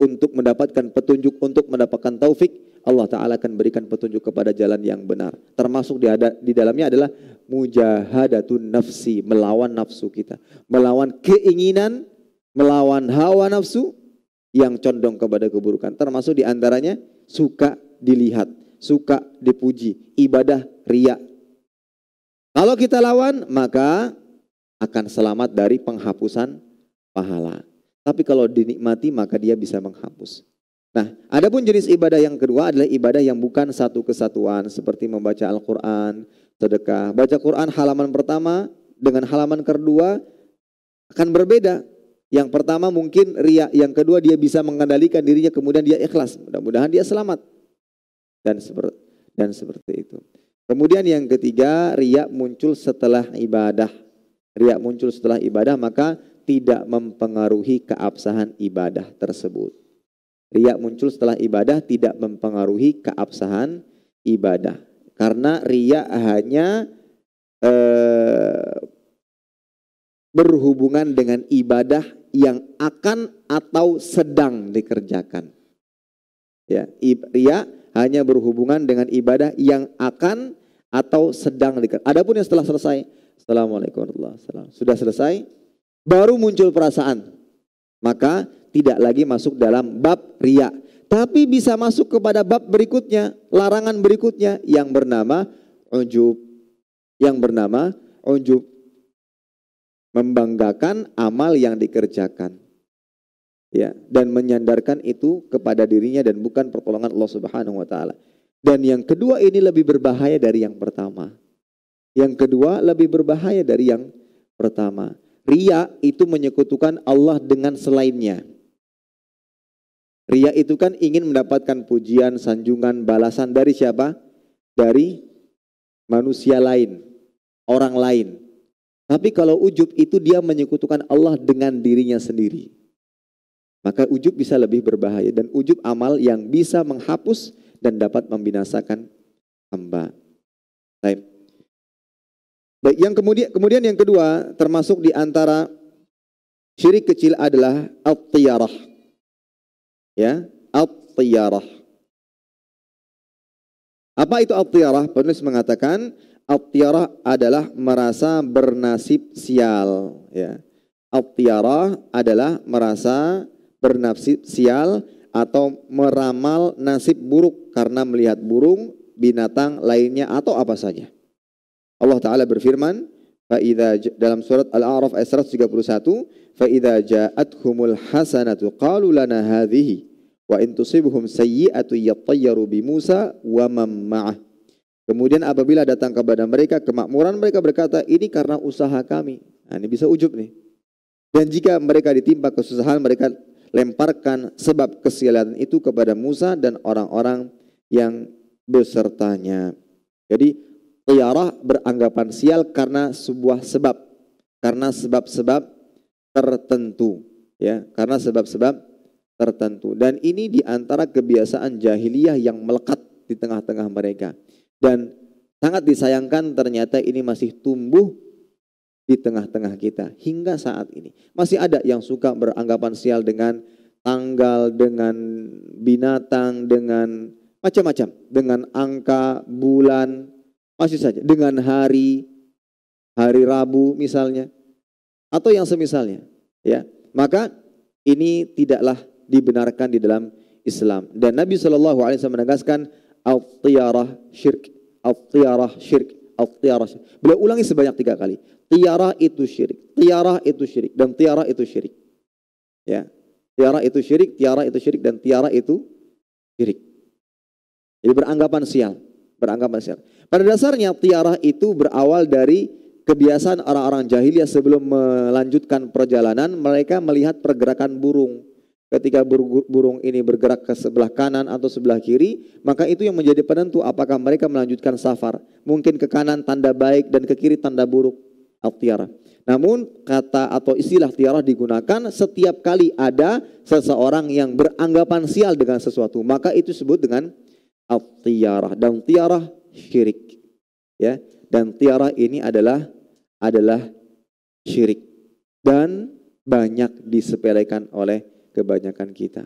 Speaker 1: untuk mendapatkan petunjuk, untuk mendapatkan taufik, Allah Ta'ala akan berikan petunjuk kepada jalan yang benar. Termasuk di, ada, di dalamnya adalah mujahadatun nafsi, melawan nafsu kita. Melawan keinginan, melawan hawa nafsu yang condong kepada keburukan. Termasuk di antaranya suka dilihat, suka dipuji, ibadah riak. Kalau kita lawan, maka akan selamat dari penghapusan pahala. Tapi kalau dinikmati maka dia bisa menghapus. Nah, ada pun jenis ibadah yang kedua adalah ibadah yang bukan satu kesatuan seperti membaca Al-Qur'an, sedekah. Baca Quran halaman pertama dengan halaman kedua akan berbeda. Yang pertama mungkin ria, yang kedua dia bisa mengendalikan dirinya kemudian dia ikhlas. Mudah-mudahan dia selamat. Dan seperti dan seperti itu. Kemudian yang ketiga, riak muncul setelah ibadah. Riak muncul setelah ibadah, maka tidak mempengaruhi keabsahan ibadah tersebut. Ria muncul setelah ibadah tidak mempengaruhi keabsahan ibadah. Karena ria hanya eh, berhubungan dengan ibadah yang akan atau sedang dikerjakan. Ya, riak hanya berhubungan dengan ibadah yang akan atau sedang dikerjakan. Adapun yang setelah selesai, Assalamualaikum warahmatullahi wabarakatuh. Sudah selesai, baru muncul perasaan. Maka tidak lagi masuk dalam bab ria. Tapi bisa masuk kepada bab berikutnya, larangan berikutnya yang bernama unjub. Yang bernama unjub. Membanggakan amal yang dikerjakan. Ya, dan menyandarkan itu kepada dirinya dan bukan pertolongan Allah Subhanahu wa taala. Dan yang kedua ini lebih berbahaya dari yang pertama. Yang kedua lebih berbahaya dari yang pertama. Ria itu menyekutukan Allah dengan selainnya. Ria itu kan ingin mendapatkan pujian, sanjungan, balasan dari siapa? Dari manusia lain, orang lain. Tapi kalau ujub itu dia menyekutukan Allah dengan dirinya sendiri. Maka ujub bisa lebih berbahaya dan ujub amal yang bisa menghapus dan dapat membinasakan hamba. Baik. Baik, yang kemudian kemudian yang kedua termasuk di antara syirik kecil adalah at-tiyarah. Ya, at-tiyarah. Apa itu at-tiyarah? Penulis mengatakan at-tiyarah adalah merasa bernasib sial, ya. At-tiyarah adalah merasa bernasib sial atau meramal nasib buruk karena melihat burung, binatang lainnya atau apa saja. Allah Ta'ala berfirman, فَإِذَا dalam surat Al-A'raf ayat 131, فَإِذَا جَاءَتْهُمُ الْحَسَنَةُ قَالُوا لَنَا هَذِهِ وَإِنْ تُصِبْهُمْ سَيِّئَةُ يَطَّيَّرُوا بِمُوسَى وَمَنْ مَعَهُ Kemudian apabila datang kepada mereka kemakmuran mereka berkata ini karena usaha kami. Nah, ini bisa ujub nih. Dan jika mereka ditimpa kesusahan mereka lemparkan sebab kesialan itu kepada Musa dan orang-orang yang besertanya. Jadi tiarah beranggapan sial karena sebuah sebab karena sebab-sebab tertentu ya karena sebab-sebab tertentu dan ini diantara kebiasaan jahiliyah yang melekat di tengah-tengah mereka dan sangat disayangkan ternyata ini masih tumbuh di tengah-tengah kita hingga saat ini masih ada yang suka beranggapan sial dengan tanggal dengan binatang dengan macam-macam dengan angka bulan masih saja dengan hari hari Rabu misalnya atau yang semisalnya, ya. Maka ini tidaklah dibenarkan di dalam Islam. Dan Nabi Shallallahu alaihi wasallam menegaskan al-tiyarah syirk, al-tiyarah syirk, al-tiyarah. Beliau ulangi sebanyak tiga kali. tiara itu syirik, tiara itu syirik dan tiara itu syirik. Ya. tiara itu syirik, tiara itu syirik dan tiara itu syirik. Jadi beranggapan sial beranggapan sial. Pada dasarnya tiarah itu berawal dari kebiasaan orang-orang jahiliyah sebelum melanjutkan perjalanan mereka melihat pergerakan burung. Ketika burung ini bergerak ke sebelah kanan atau sebelah kiri, maka itu yang menjadi penentu apakah mereka melanjutkan safar. Mungkin ke kanan tanda baik dan ke kiri tanda buruk. Al-tiarah. Namun kata atau istilah tiara digunakan setiap kali ada seseorang yang beranggapan sial dengan sesuatu, maka itu disebut dengan at-tiyarah dan tiarah syirik ya dan tiarah ini adalah adalah syirik dan banyak disepelekan oleh kebanyakan kita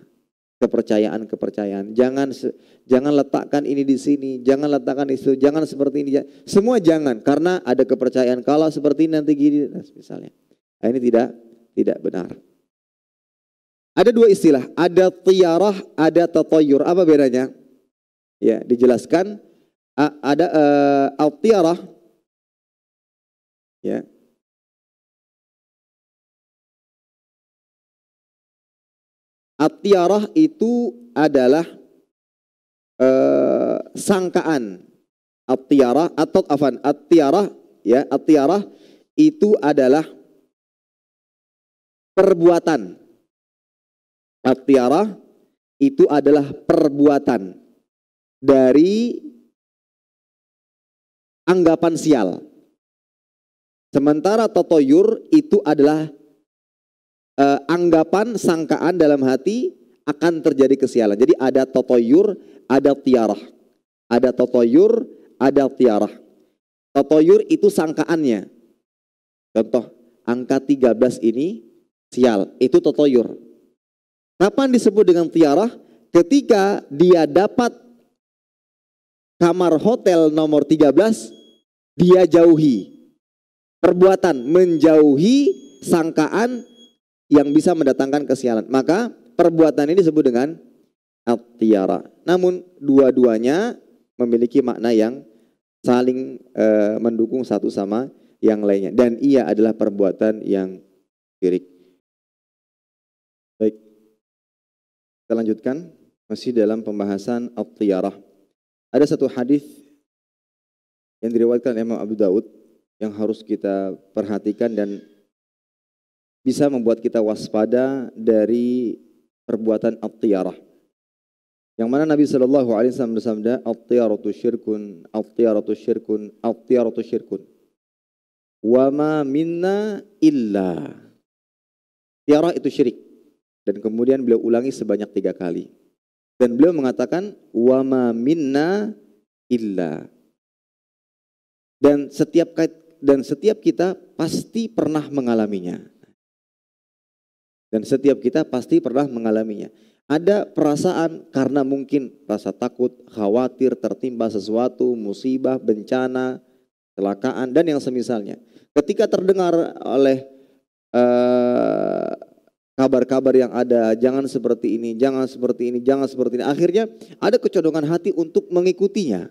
Speaker 1: kepercayaan-kepercayaan. Jangan jangan letakkan ini di sini, jangan letakkan itu, jangan seperti ini. Semua jangan karena ada kepercayaan kalau seperti ini nanti gini misalnya. Nah, ini tidak tidak benar. Ada dua istilah, ada tiarah, ada tatoyur Apa bedanya? Ya, dijelaskan ada uh, e, al-tiarah ya. itu adalah uh, sangkaan. at atau afan, at ya, at itu adalah perbuatan. at itu adalah perbuatan dari anggapan sial. Sementara totoyur itu adalah e, anggapan, sangkaan dalam hati akan terjadi kesialan. Jadi ada totoyur, ada tiarah. Ada totoyur, ada tiarah. Totoyur itu sangkaannya. Contoh, angka 13 ini sial, itu totoyur. Kapan disebut dengan tiarah? Ketika dia dapat kamar hotel nomor 13 dia jauhi. Perbuatan menjauhi sangkaan yang bisa mendatangkan kesialan. Maka perbuatan ini disebut dengan at Namun dua-duanya memiliki makna yang saling e, mendukung satu sama yang lainnya dan ia adalah perbuatan yang syirik. Baik. Kita lanjutkan masih dalam pembahasan at ada satu hadis yang diriwayatkan Imam Abu Daud yang harus kita perhatikan dan bisa membuat kita waspada dari perbuatan at-tiyarah. Yang mana Nabi Shallallahu Alaihi Wasallam bersabda, "At-tiyaratu syirkun, at-tiyaratu syirkun, at-tiyaratu syirkun." Wa ma minna illa. tiyarah itu syirik. Dan kemudian beliau ulangi sebanyak tiga kali. Dan beliau mengatakan wama minna illa. Dan setiap dan setiap kita pasti pernah mengalaminya. Dan setiap kita pasti pernah mengalaminya. Ada perasaan karena mungkin rasa takut, khawatir, tertimpa sesuatu, musibah, bencana, kecelakaan, dan yang semisalnya. Ketika terdengar oleh eh, kabar-kabar yang ada, jangan seperti ini, jangan seperti ini, jangan seperti ini. Akhirnya ada kecondongan hati untuk mengikutinya.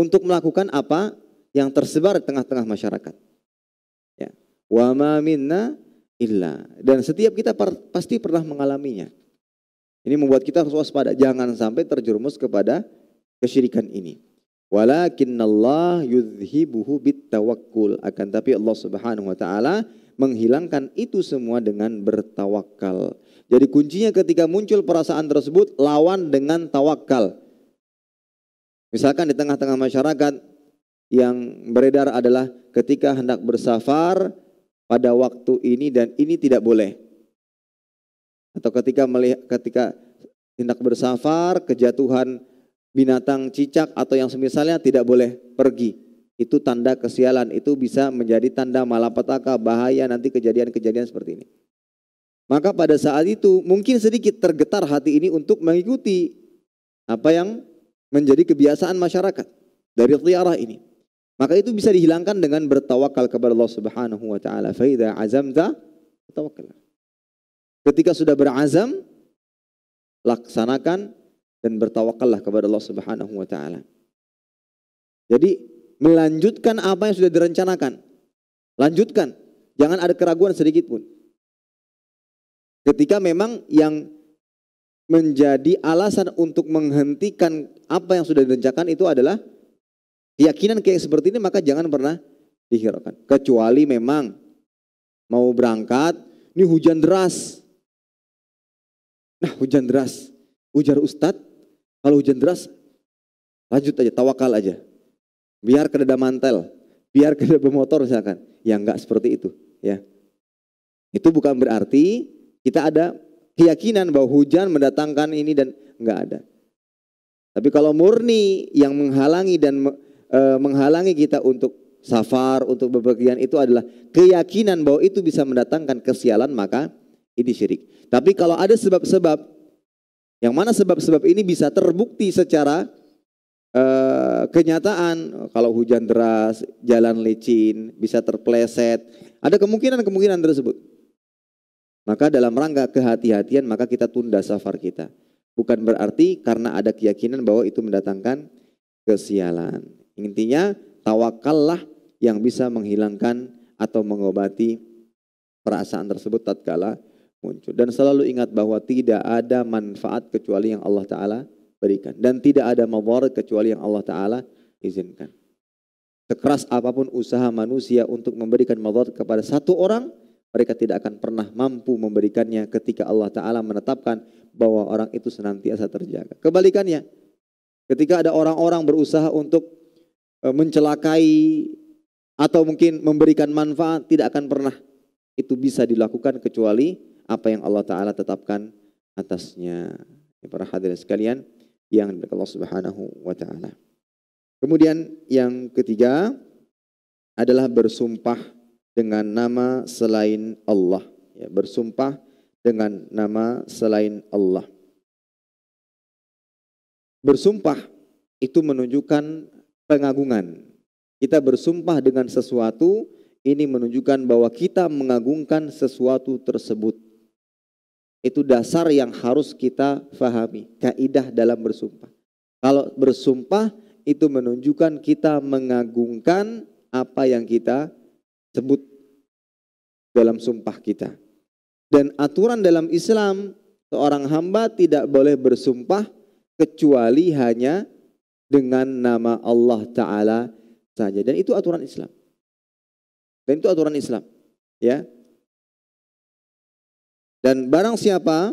Speaker 1: Untuk melakukan apa yang tersebar di tengah-tengah masyarakat. Ya. Wa ma minna illa. Dan setiap kita per, pasti pernah mengalaminya. Ini membuat kita harus waspada. Jangan sampai terjerumus kepada kesyirikan ini. Walakinnallah yudhibuhu bitawakkul. Akan tapi Allah subhanahu wa ta'ala menghilangkan itu semua dengan bertawakal. Jadi kuncinya ketika muncul perasaan tersebut lawan dengan tawakal. Misalkan di tengah-tengah masyarakat yang beredar adalah ketika hendak bersafar pada waktu ini dan ini tidak boleh. Atau ketika melihat ketika hendak bersafar kejatuhan binatang cicak atau yang semisalnya tidak boleh pergi itu tanda kesialan, itu bisa menjadi tanda malapetaka, bahaya nanti kejadian-kejadian seperti ini. Maka pada saat itu mungkin sedikit tergetar hati ini untuk mengikuti apa yang menjadi kebiasaan masyarakat dari tiarah ini. Maka itu bisa dihilangkan dengan bertawakal kepada Allah Subhanahu wa taala. azamza azamta tawakkal. Ketika sudah berazam laksanakan dan bertawakallah kepada Allah Subhanahu wa taala. Jadi melanjutkan apa yang sudah direncanakan. Lanjutkan, jangan ada keraguan sedikit pun. Ketika memang yang menjadi alasan untuk menghentikan apa yang sudah direncanakan itu adalah keyakinan kayak seperti ini maka jangan pernah dihiraukan. Kecuali memang mau berangkat, ini hujan deras. Nah hujan deras, ujar Ustadz, kalau hujan deras lanjut aja, tawakal aja biar kedada mantel, biar [LAUGHS] kedada bermotor misalkan. Ya enggak seperti itu ya. Itu bukan berarti kita ada keyakinan bahwa hujan mendatangkan ini dan enggak ada. Tapi kalau murni yang menghalangi dan e, menghalangi kita untuk safar, untuk bepergian itu adalah keyakinan bahwa itu bisa mendatangkan kesialan maka ini syirik. Tapi kalau ada sebab-sebab yang mana sebab-sebab ini bisa terbukti secara Eh, kenyataan kalau hujan deras, jalan licin, bisa terpleset, ada kemungkinan-kemungkinan tersebut. Maka dalam rangka kehati-hatian maka kita tunda safar kita. Bukan berarti karena ada keyakinan bahwa itu mendatangkan kesialan. Intinya tawakallah yang bisa menghilangkan atau mengobati perasaan tersebut tatkala muncul. Dan selalu ingat bahwa tidak ada manfaat kecuali yang Allah Ta'ala berikan dan tidak ada mawar kecuali yang Allah taala izinkan. Sekeras apapun usaha manusia untuk memberikan mawar kepada satu orang, mereka tidak akan pernah mampu memberikannya ketika Allah taala menetapkan bahwa orang itu senantiasa terjaga. Kebalikannya, ketika ada orang-orang berusaha untuk e, mencelakai atau mungkin memberikan manfaat tidak akan pernah itu bisa dilakukan kecuali apa yang Allah taala tetapkan atasnya. Ya para hadirin sekalian, yang dari Allah Subhanahu wa taala. Kemudian yang ketiga adalah bersumpah dengan nama selain Allah. Ya, bersumpah dengan nama selain Allah. Bersumpah itu menunjukkan pengagungan. Kita bersumpah dengan sesuatu ini menunjukkan bahwa kita mengagungkan sesuatu tersebut. Itu dasar yang harus kita fahami, kaidah dalam bersumpah. Kalau bersumpah itu menunjukkan kita mengagungkan apa yang kita sebut dalam sumpah kita. Dan aturan dalam Islam, seorang hamba tidak boleh bersumpah kecuali hanya dengan nama Allah taala saja. Dan itu aturan Islam. Dan itu aturan Islam, ya. Dan barang siapa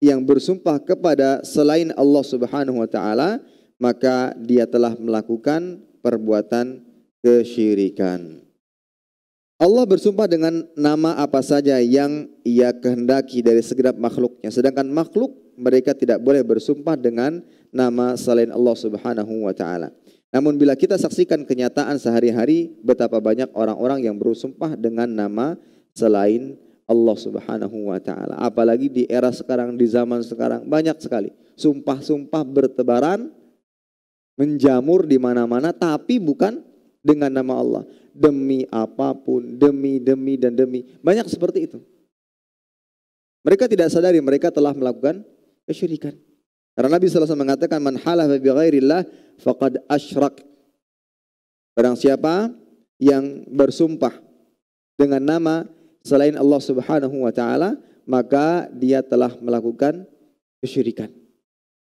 Speaker 1: yang bersumpah kepada selain Allah Subhanahu wa taala, maka dia telah melakukan perbuatan kesyirikan. Allah bersumpah dengan nama apa saja yang ia kehendaki dari segenap makhluknya. Sedangkan makhluk mereka tidak boleh bersumpah dengan nama selain Allah Subhanahu wa taala. Namun bila kita saksikan kenyataan sehari-hari betapa banyak orang-orang yang bersumpah dengan nama selain Allah Subhanahu wa taala. Apalagi di era sekarang, di zaman sekarang banyak sekali sumpah-sumpah bertebaran menjamur di mana-mana tapi bukan dengan nama Allah. Demi apapun, demi demi dan demi. Banyak seperti itu. Mereka tidak sadari mereka telah melakukan kesyirikan. Karena Nabi SAW mengatakan man halafa bi ghairillah faqad asyrak. Barang siapa yang bersumpah dengan nama selain Allah Subhanahu wa taala, maka dia telah melakukan kesyirikan.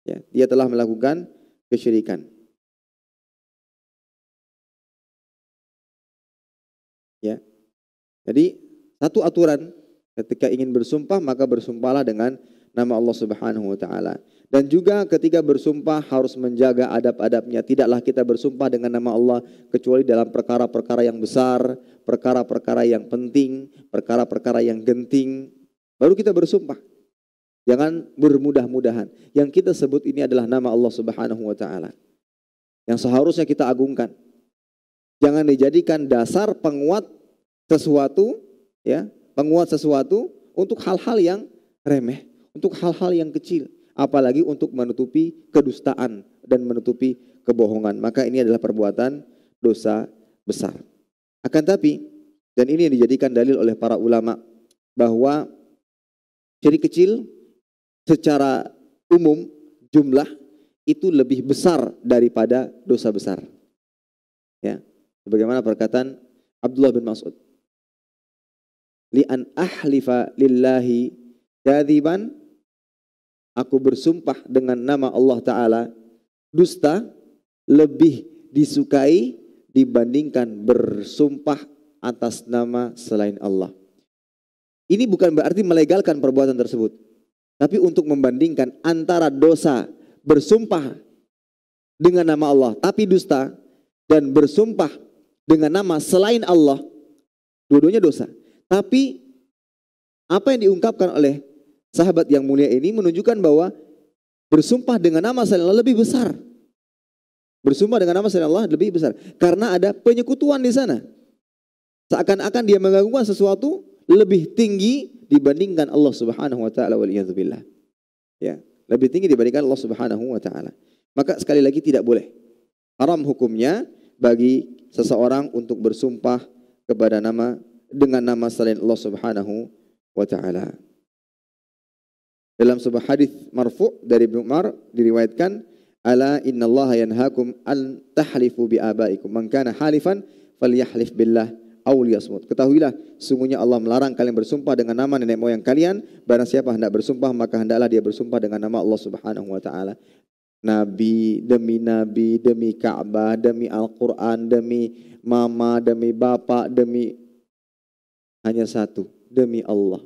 Speaker 1: Ya, dia telah melakukan kesyirikan. Ya. Jadi satu aturan ketika ingin bersumpah maka bersumpahlah dengan nama Allah Subhanahu wa taala. Dan juga ketika bersumpah harus menjaga adab-adabnya. Tidaklah kita bersumpah dengan nama Allah kecuali dalam perkara-perkara yang besar, perkara-perkara yang penting, perkara-perkara yang genting. Baru kita bersumpah. Jangan bermudah-mudahan. Yang kita sebut ini adalah nama Allah Subhanahu wa taala. Yang seharusnya kita agungkan. Jangan dijadikan dasar penguat sesuatu ya, penguat sesuatu untuk hal-hal yang remeh, untuk hal-hal yang kecil apalagi untuk menutupi kedustaan dan menutupi kebohongan. Maka ini adalah perbuatan dosa besar. Akan tapi, dan ini yang dijadikan dalil oleh para ulama, bahwa ciri kecil secara umum jumlah itu lebih besar daripada dosa besar. Ya, sebagaimana perkataan Abdullah bin Mas'ud. Li'an ahlifa lillahi kadiban Aku bersumpah dengan nama Allah Ta'ala, dusta lebih disukai dibandingkan bersumpah atas nama selain Allah. Ini bukan berarti melegalkan perbuatan tersebut, tapi untuk membandingkan antara dosa bersumpah dengan nama Allah tapi dusta dan bersumpah dengan nama selain Allah, dua-duanya dosa. Tapi apa yang diungkapkan oleh sahabat yang mulia ini menunjukkan bahwa bersumpah dengan nama selain Allah lebih besar. Bersumpah dengan nama selain Allah lebih besar. Karena ada penyekutuan di sana. Seakan-akan dia mengagungkan sesuatu lebih tinggi dibandingkan Allah Subhanahu wa taala waliyadzubillah. Ya, lebih tinggi dibandingkan Allah Subhanahu wa taala. Maka sekali lagi tidak boleh. Haram hukumnya bagi seseorang untuk bersumpah kepada nama dengan nama selain Allah Subhanahu wa taala. Dalam sebuah hadis marfu dari Ibnu Umar diriwayatkan, "Ala innallaha yanhaakum an tahlifu bi abaikum. Man kana halifan falyahlif billah aw liyasmut." Ketahuilah, sungguhnya Allah melarang kalian bersumpah dengan nama nenek moyang kalian, barang siapa hendak bersumpah maka hendaklah dia bersumpah dengan nama Allah Subhanahu wa taala. Nabi demi nabi, demi Ka'bah, demi Al-Qur'an, demi mama, demi bapak, demi hanya satu, demi Allah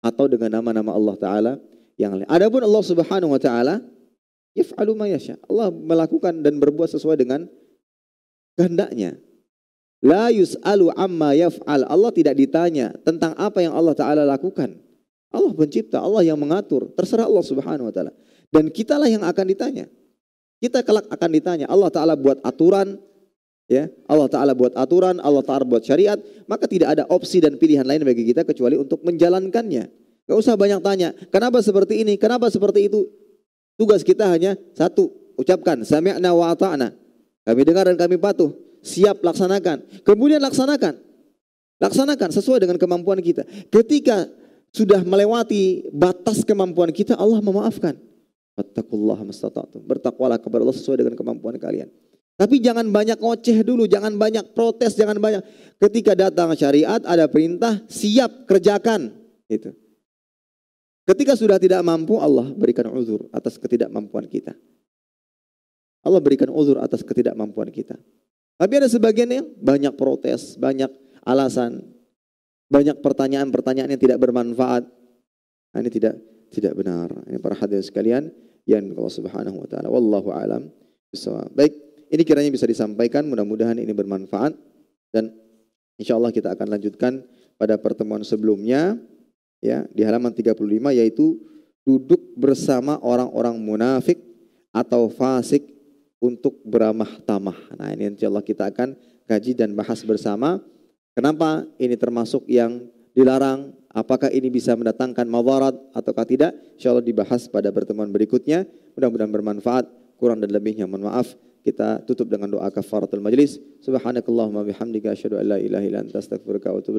Speaker 1: atau dengan nama-nama Allah taala yang lain. Adapun Allah Subhanahu wa taala yaf'alu ma yasha. Allah melakukan dan berbuat sesuai dengan kehendaknya. La yus'alu amma yaf'al. Allah tidak ditanya tentang apa yang Allah taala lakukan. Allah pencipta, Allah yang mengatur. Terserah Allah Subhanahu wa taala. Dan kitalah yang akan ditanya. Kita kelak akan ditanya. Allah taala buat aturan, ya Allah Taala buat aturan, Allah Taala buat syariat, maka tidak ada opsi dan pilihan lain bagi kita kecuali untuk menjalankannya. Gak usah banyak tanya, kenapa seperti ini, kenapa seperti itu. Tugas kita hanya satu, ucapkan, sami'na wa ta'na. Kami dengar dan kami patuh, siap laksanakan. Kemudian laksanakan. Laksanakan sesuai dengan kemampuan kita. Ketika sudah melewati batas kemampuan kita, Allah memaafkan. Bertakwalah kepada Allah sesuai dengan kemampuan kalian. Tapi jangan banyak ngoceh dulu, jangan banyak protes, jangan banyak. Ketika datang syariat ada perintah, siap kerjakan. Itu. Ketika sudah tidak mampu, Allah berikan uzur atas ketidakmampuan kita. Allah berikan uzur atas ketidakmampuan kita. Tapi ada sebagian yang banyak protes, banyak alasan, banyak pertanyaan-pertanyaan yang tidak bermanfaat. Nah, ini tidak tidak benar. Ini para hadirin sekalian yang Allah Subhanahu wa taala wallahu alam Baik, ini kiranya bisa disampaikan, mudah-mudahan ini bermanfaat dan insya Allah kita akan lanjutkan pada pertemuan sebelumnya ya di halaman 35 yaitu duduk bersama orang-orang munafik atau fasik untuk beramah tamah. Nah ini insya Allah kita akan kaji dan bahas bersama. Kenapa ini termasuk yang dilarang? Apakah ini bisa mendatangkan mawarat ataukah tidak? Insya Allah dibahas pada pertemuan berikutnya. Mudah-mudahan bermanfaat. Kurang dan lebihnya mohon maaf. Kita tutup dengan doa kafaratul majlis. Subhanakallahumma bihamdika asyhadu an la ilaha wa atubu